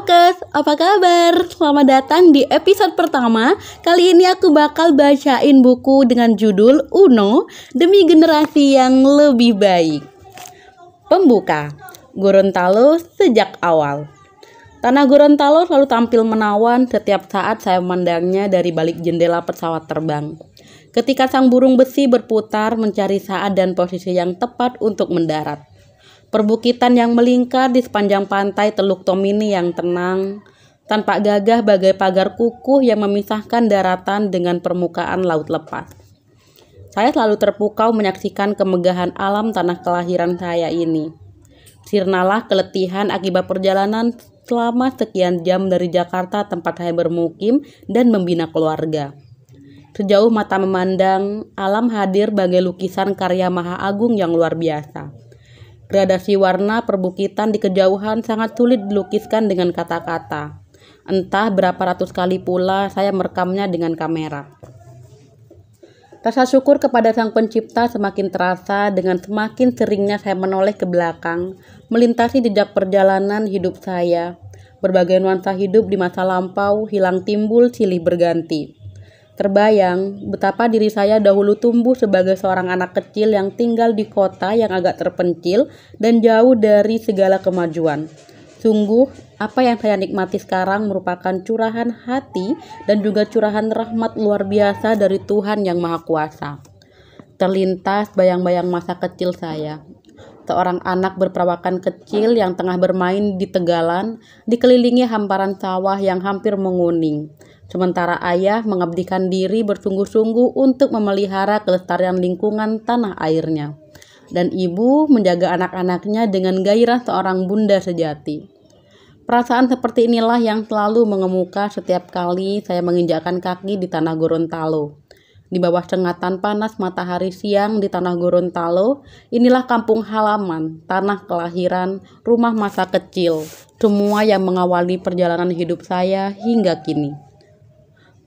Bukes, apa kabar? Selamat datang di episode pertama. Kali ini aku bakal bacain buku dengan judul Uno Demi Generasi yang Lebih Baik. Pembuka Gorontalo sejak awal. Tanah Gorontalo selalu tampil menawan setiap saat saya memandangnya dari balik jendela pesawat terbang. Ketika sang burung besi berputar mencari saat dan posisi yang tepat untuk mendarat. Perbukitan yang melingkar di sepanjang pantai Teluk Tomini yang tenang, tanpa gagah bagai pagar kukuh yang memisahkan daratan dengan permukaan laut lepas. Saya selalu terpukau menyaksikan kemegahan alam tanah kelahiran saya ini. Sirnalah keletihan akibat perjalanan selama sekian jam dari Jakarta tempat saya bermukim dan membina keluarga. Sejauh mata memandang, alam hadir bagai lukisan karya Maha Agung yang luar biasa. Gradasi warna perbukitan di kejauhan sangat sulit dilukiskan dengan kata-kata. Entah berapa ratus kali pula saya merekamnya dengan kamera. Rasa syukur kepada Sang Pencipta semakin terasa dengan semakin seringnya saya menoleh ke belakang, melintasi jejak perjalanan hidup saya. Berbagai nuansa hidup di masa lampau hilang timbul silih berganti. Terbayang betapa diri saya dahulu tumbuh sebagai seorang anak kecil yang tinggal di kota yang agak terpencil dan jauh dari segala kemajuan. Sungguh, apa yang saya nikmati sekarang merupakan curahan hati dan juga curahan rahmat luar biasa dari Tuhan Yang Maha Kuasa. Terlintas bayang-bayang masa kecil saya, seorang anak berperawakan kecil yang tengah bermain di tegalan, dikelilingi hamparan sawah yang hampir menguning. Sementara ayah mengabdikan diri bersungguh-sungguh untuk memelihara kelestarian lingkungan tanah airnya. Dan ibu menjaga anak-anaknya dengan gairah seorang bunda sejati. Perasaan seperti inilah yang selalu mengemuka setiap kali saya menginjakkan kaki di tanah Gorontalo. Di bawah cengatan panas matahari siang di tanah Gorontalo, inilah kampung halaman, tanah kelahiran, rumah masa kecil, semua yang mengawali perjalanan hidup saya hingga kini.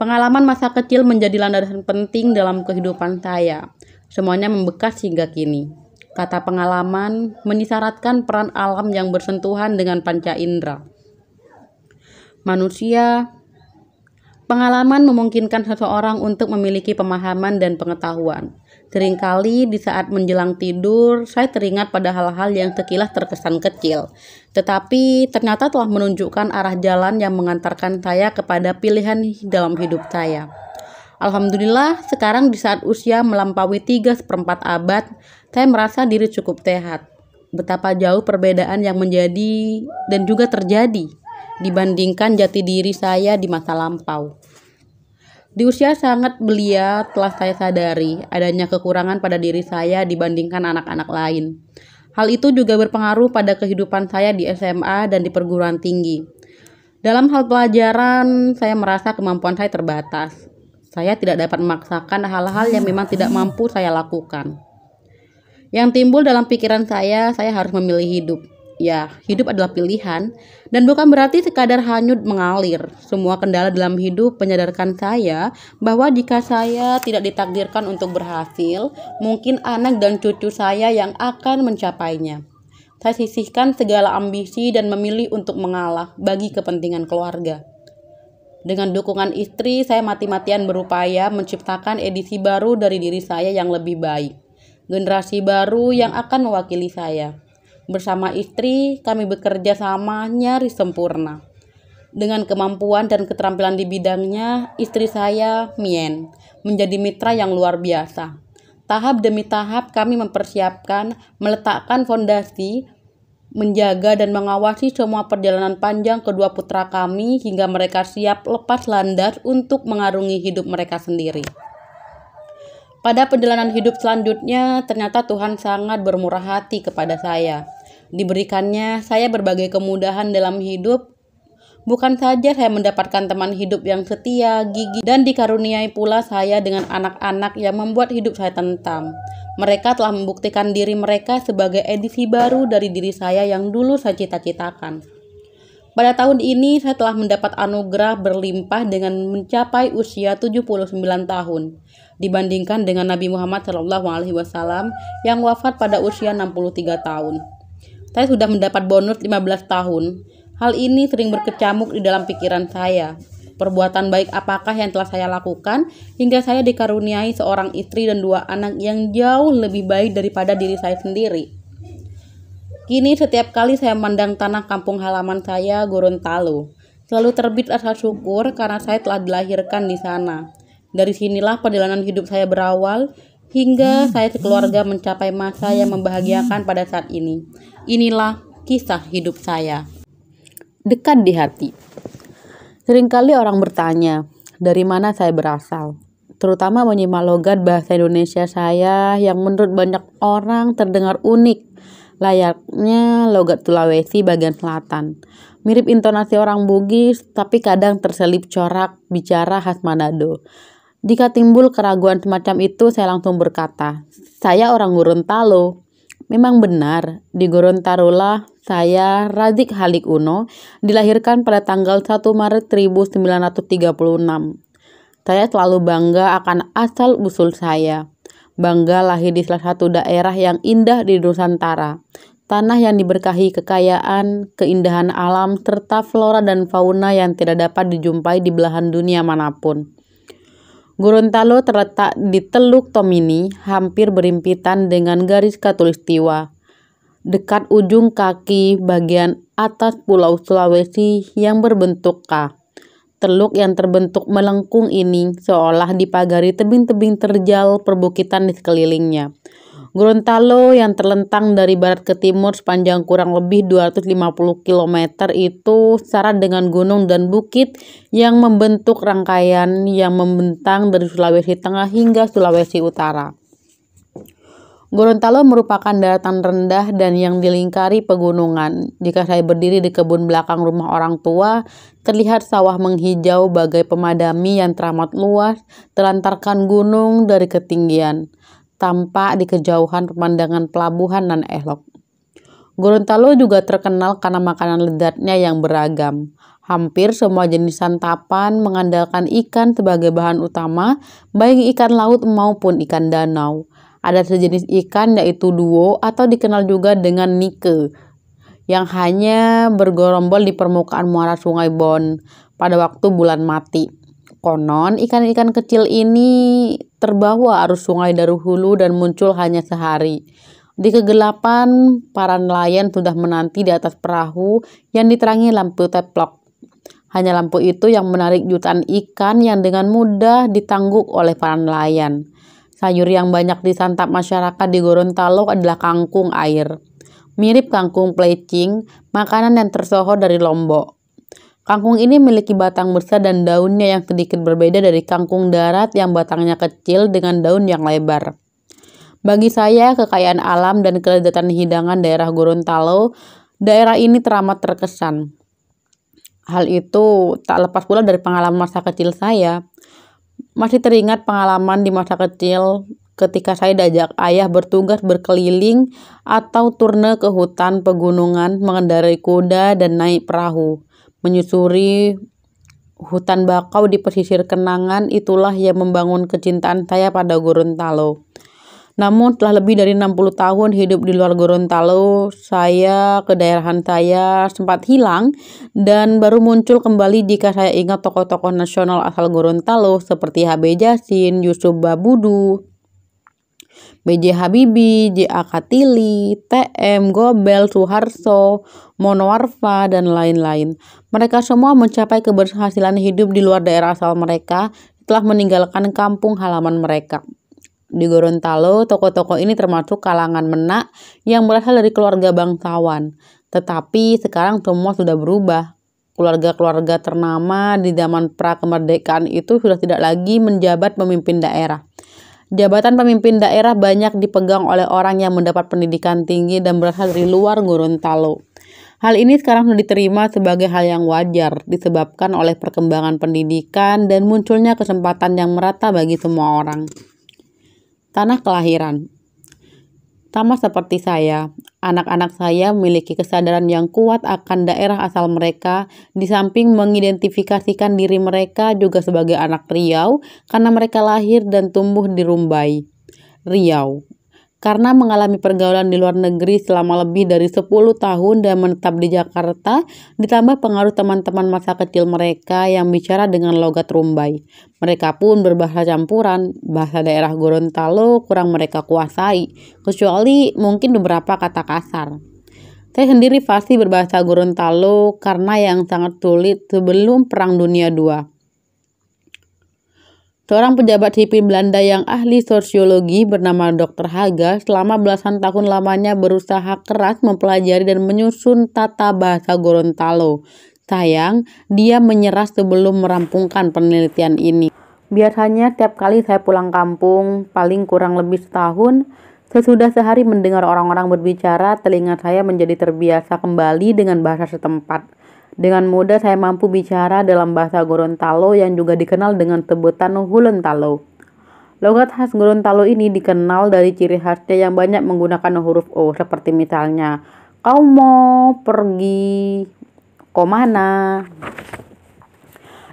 Pengalaman masa kecil menjadi landasan penting dalam kehidupan saya. Semuanya membekas hingga kini. Kata pengalaman menisaratkan peran alam yang bersentuhan dengan panca indera. Manusia Pengalaman memungkinkan seseorang untuk memiliki pemahaman dan pengetahuan. Seringkali di saat menjelang tidur, saya teringat pada hal-hal yang sekilas terkesan kecil. Tetapi ternyata telah menunjukkan arah jalan yang mengantarkan saya kepada pilihan dalam hidup saya. Alhamdulillah, sekarang di saat usia melampaui 3 seperempat abad, saya merasa diri cukup sehat. Betapa jauh perbedaan yang menjadi dan juga terjadi dibandingkan jati diri saya di masa lampau. Di usia sangat belia telah saya sadari adanya kekurangan pada diri saya dibandingkan anak-anak lain. Hal itu juga berpengaruh pada kehidupan saya di SMA dan di perguruan tinggi. Dalam hal pelajaran, saya merasa kemampuan saya terbatas. Saya tidak dapat memaksakan hal-hal yang memang tidak mampu saya lakukan. Yang timbul dalam pikiran saya, saya harus memilih hidup ya hidup adalah pilihan dan bukan berarti sekadar hanyut mengalir. Semua kendala dalam hidup menyadarkan saya bahwa jika saya tidak ditakdirkan untuk berhasil, mungkin anak dan cucu saya yang akan mencapainya. Saya sisihkan segala ambisi dan memilih untuk mengalah bagi kepentingan keluarga. Dengan dukungan istri, saya mati-matian berupaya menciptakan edisi baru dari diri saya yang lebih baik. Generasi baru yang akan mewakili saya. Bersama istri, kami bekerja sama nyaris sempurna. Dengan kemampuan dan keterampilan di bidangnya, istri saya, Mien, menjadi mitra yang luar biasa. Tahap demi tahap kami mempersiapkan, meletakkan fondasi, menjaga dan mengawasi semua perjalanan panjang kedua putra kami hingga mereka siap lepas landas untuk mengarungi hidup mereka sendiri. Pada perjalanan hidup selanjutnya, ternyata Tuhan sangat bermurah hati kepada saya. Diberikannya saya berbagai kemudahan dalam hidup. Bukan saja saya mendapatkan teman hidup yang setia, gigi, dan dikaruniai pula saya dengan anak-anak yang membuat hidup saya tentam. Mereka telah membuktikan diri mereka sebagai edisi baru dari diri saya yang dulu saya cita-citakan. Pada tahun ini saya telah mendapat anugerah berlimpah dengan mencapai usia 79 tahun dibandingkan dengan Nabi Muhammad Shallallahu alaihi wasallam yang wafat pada usia 63 tahun. Saya sudah mendapat bonus 15 tahun. Hal ini sering berkecamuk di dalam pikiran saya. Perbuatan baik apakah yang telah saya lakukan hingga saya dikaruniai seorang istri dan dua anak yang jauh lebih baik daripada diri saya sendiri? Kini setiap kali saya memandang tanah kampung halaman saya, Gorontalo, selalu terbit rasa syukur karena saya telah dilahirkan di sana. Dari sinilah perjalanan hidup saya berawal hingga saya sekeluarga mencapai masa yang membahagiakan pada saat ini. Inilah kisah hidup saya. Dekat di hati. Seringkali orang bertanya, dari mana saya berasal? Terutama menyimak logat bahasa Indonesia saya yang menurut banyak orang terdengar unik layaknya logat Sulawesi bagian selatan. Mirip intonasi orang Bugis, tapi kadang terselip corak bicara khas Manado. Jika timbul keraguan semacam itu, saya langsung berkata, saya orang Gorontalo. Memang benar, di Gorontalo lah saya Radik Halik Uno dilahirkan pada tanggal 1 Maret 1936. Saya selalu bangga akan asal usul saya. Bangga lahir di salah satu daerah yang indah di Nusantara, tanah yang diberkahi kekayaan, keindahan alam, serta flora dan fauna yang tidak dapat dijumpai di belahan dunia manapun. Gorontalo terletak di Teluk Tomini, hampir berimpitan dengan garis katulistiwa, dekat ujung kaki bagian atas Pulau Sulawesi yang berbentuk K. Teluk yang terbentuk melengkung ini seolah dipagari tebing-tebing terjal perbukitan di sekelilingnya. Gorontalo yang terlentang dari barat ke timur sepanjang kurang lebih 250 km itu secara dengan gunung dan bukit yang membentuk rangkaian yang membentang dari Sulawesi Tengah hingga Sulawesi Utara. Gorontalo merupakan daratan rendah dan yang dilingkari pegunungan. Jika saya berdiri di kebun belakang rumah orang tua, terlihat sawah menghijau bagai pemadami yang teramat luas, terlantarkan gunung dari ketinggian. Tampak di kejauhan pemandangan pelabuhan nan elok. Gorontalo juga terkenal karena makanan lezatnya yang beragam. Hampir semua jenis santapan mengandalkan ikan sebagai bahan utama, baik ikan laut maupun ikan danau. Ada sejenis ikan yaitu duo atau dikenal juga dengan nike yang hanya bergerombol di permukaan muara sungai Bon pada waktu bulan mati. Konon ikan-ikan kecil ini terbawa arus sungai dari hulu dan muncul hanya sehari. Di kegelapan, para nelayan sudah menanti di atas perahu yang diterangi lampu teplok. Hanya lampu itu yang menarik jutaan ikan yang dengan mudah ditangguk oleh para nelayan. Sayur yang banyak disantap masyarakat di Gorontalo adalah kangkung air. Mirip kangkung plecing, makanan yang tersohor dari Lombok. Kangkung ini memiliki batang besar dan daunnya yang sedikit berbeda dari kangkung darat yang batangnya kecil dengan daun yang lebar. Bagi saya, kekayaan alam dan kelezatan hidangan daerah Gorontalo, daerah ini teramat terkesan. Hal itu tak lepas pula dari pengalaman masa kecil saya. Masih teringat pengalaman di masa kecil ketika saya diajak ayah bertugas berkeliling atau turne ke hutan pegunungan mengendarai kuda dan naik perahu. Menyusuri hutan bakau di pesisir kenangan itulah yang membangun kecintaan saya pada Gorontalo. Namun telah lebih dari 60 tahun hidup di luar Gorontalo, saya ke daerahan saya sempat hilang dan baru muncul kembali jika saya ingat tokoh-tokoh nasional asal Gorontalo seperti HB Jasin, Yusuf Babudu, BJ Habibie, JA Katili, TM, Gobel, Suharso, Monoarfa, dan lain-lain. Mereka semua mencapai keberhasilan hidup di luar daerah asal mereka setelah meninggalkan kampung halaman mereka di Gorontalo, tokoh-tokoh ini termasuk kalangan menak yang berasal dari keluarga bangsawan. Tetapi sekarang semua sudah berubah. Keluarga-keluarga ternama di zaman pra kemerdekaan itu sudah tidak lagi menjabat pemimpin daerah. Jabatan pemimpin daerah banyak dipegang oleh orang yang mendapat pendidikan tinggi dan berasal dari luar Gorontalo. Hal ini sekarang sudah diterima sebagai hal yang wajar, disebabkan oleh perkembangan pendidikan dan munculnya kesempatan yang merata bagi semua orang. Tanah kelahiran. Sama seperti saya, anak-anak saya memiliki kesadaran yang kuat akan daerah asal mereka, di samping mengidentifikasikan diri mereka juga sebagai anak Riau karena mereka lahir dan tumbuh di Rumbai, Riau. Karena mengalami pergaulan di luar negeri selama lebih dari 10 tahun dan menetap di Jakarta, ditambah pengaruh teman-teman masa kecil mereka yang bicara dengan logat Rumbai. Mereka pun berbahasa campuran, bahasa daerah Gorontalo kurang mereka kuasai, kecuali mungkin beberapa kata kasar. Saya sendiri pasti berbahasa Gorontalo karena yang sangat sulit sebelum Perang Dunia II. Seorang pejabat sipil Belanda yang ahli sosiologi bernama Dr. Haga selama belasan tahun lamanya berusaha keras mempelajari dan menyusun tata bahasa Gorontalo. Sayang, dia menyerah sebelum merampungkan penelitian ini. Biasanya setiap kali saya pulang kampung, paling kurang lebih setahun, sesudah sehari mendengar orang-orang berbicara, telinga saya menjadi terbiasa kembali dengan bahasa setempat. Dengan mudah saya mampu bicara dalam bahasa Gorontalo yang juga dikenal dengan sebutan Hulentalo. Logat khas Gorontalo ini dikenal dari ciri khasnya yang banyak menggunakan huruf O seperti misalnya kau mau pergi ke mana?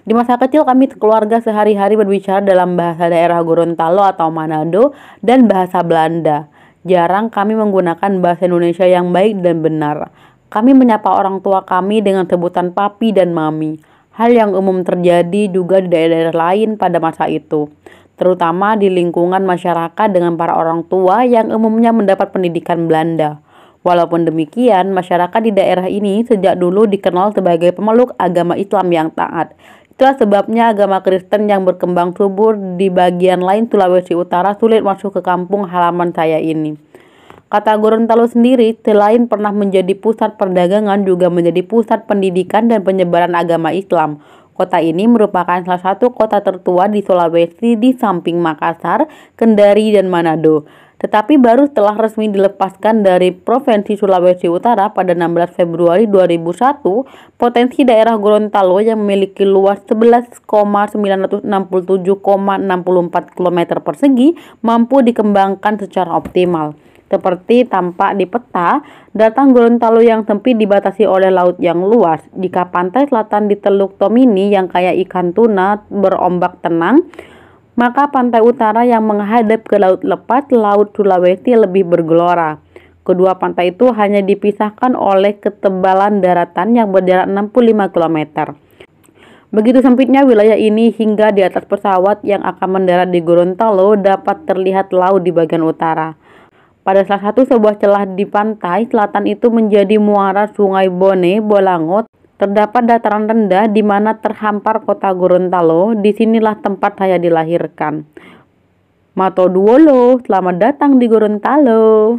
Di masa kecil kami keluarga sehari-hari berbicara dalam bahasa daerah Gorontalo atau Manado dan bahasa Belanda. Jarang kami menggunakan bahasa Indonesia yang baik dan benar. Kami menyapa orang tua kami dengan sebutan papi dan mami. Hal yang umum terjadi juga di daerah-daerah lain pada masa itu, terutama di lingkungan masyarakat dengan para orang tua yang umumnya mendapat pendidikan Belanda. Walaupun demikian, masyarakat di daerah ini sejak dulu dikenal sebagai pemeluk agama Islam yang taat. Itulah sebabnya agama Kristen yang berkembang subur di bagian lain Sulawesi Utara sulit masuk ke kampung halaman saya ini. Kata Gorontalo sendiri, selain pernah menjadi pusat perdagangan, juga menjadi pusat pendidikan dan penyebaran agama Islam. Kota ini merupakan salah satu kota tertua di Sulawesi di samping Makassar, Kendari, dan Manado. Tetapi baru telah resmi dilepaskan dari Provinsi Sulawesi Utara pada 16 Februari 2001, potensi daerah Gorontalo yang memiliki luas 11,967,64 km persegi mampu dikembangkan secara optimal. Seperti tampak di peta, datang Gorontalo yang sempit dibatasi oleh laut yang luas. Jika pantai selatan di Teluk Tomini yang kaya ikan tuna berombak tenang, maka pantai utara yang menghadap ke Laut lepas, Laut Sulawesi lebih bergelora. Kedua pantai itu hanya dipisahkan oleh ketebalan daratan yang berjarak 65 km. Begitu sempitnya wilayah ini hingga di atas pesawat yang akan mendarat di Gorontalo dapat terlihat laut di bagian utara. Pada salah satu sebuah celah di pantai selatan itu menjadi muara Sungai Bone Bolangot. Terdapat dataran rendah di mana terhampar kota Gorontalo. Disinilah tempat saya dilahirkan. Mato Duolo, selamat datang di Gorontalo.